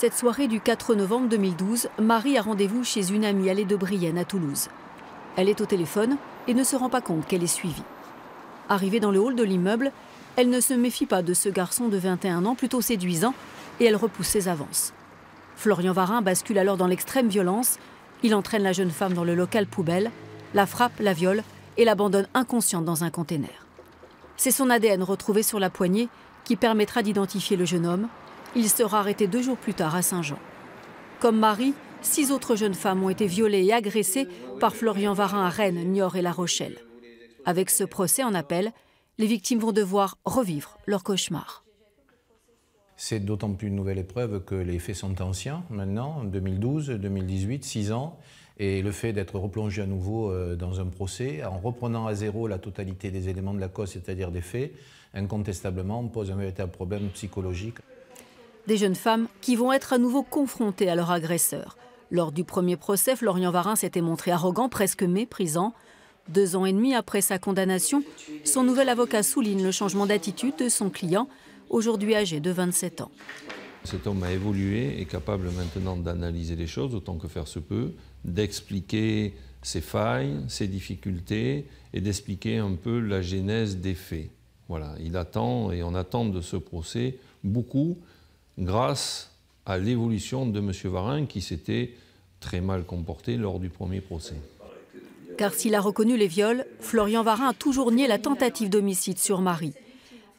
Cette soirée du 4 novembre 2012, Marie a rendez-vous chez une amie allée de Brienne à Toulouse. Elle est au téléphone et ne se rend pas compte qu'elle est suivie. Arrivée dans le hall de l'immeuble, elle ne se méfie pas de ce garçon de 21 ans plutôt séduisant et elle repousse ses avances. Florian Varin bascule alors dans l'extrême violence. Il entraîne la jeune femme dans le local poubelle, la frappe, la viole et l'abandonne inconsciente dans un container. C'est son ADN retrouvé sur la poignée qui permettra d'identifier le jeune homme il sera arrêté deux jours plus tard à Saint-Jean. Comme Marie, six autres jeunes femmes ont été violées et agressées par Florian Varin à Rennes, Niort et La Rochelle. Avec ce procès en appel, les victimes vont devoir revivre leur cauchemar. C'est d'autant plus une nouvelle épreuve que les faits sont anciens maintenant, 2012, 2018, six ans. Et le fait d'être replongé à nouveau euh, dans un procès, en reprenant à zéro la totalité des éléments de la cause, c'est-à-dire des faits, incontestablement pose un véritable problème psychologique. Des jeunes femmes qui vont être à nouveau confrontées à leur agresseur. Lors du premier procès, Florian Varin s'était montré arrogant, presque méprisant. Deux ans et demi après sa condamnation, son nouvel avocat souligne le changement d'attitude de son client, aujourd'hui âgé de 27 ans. Cet homme a évolué, est capable maintenant d'analyser les choses autant que faire se peut, d'expliquer ses failles, ses difficultés et d'expliquer un peu la genèse des faits. Voilà, il attend et on attend de ce procès beaucoup grâce à l'évolution de M. Varin qui s'était très mal comporté lors du premier procès. Car s'il a reconnu les viols, Florian Varin a toujours nié la tentative d'homicide sur Marie.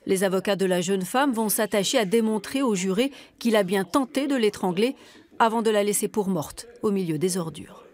Les avocats de la jeune femme vont s'attacher à démontrer au juré qu'il a bien tenté de l'étrangler avant de la laisser pour morte au milieu des ordures.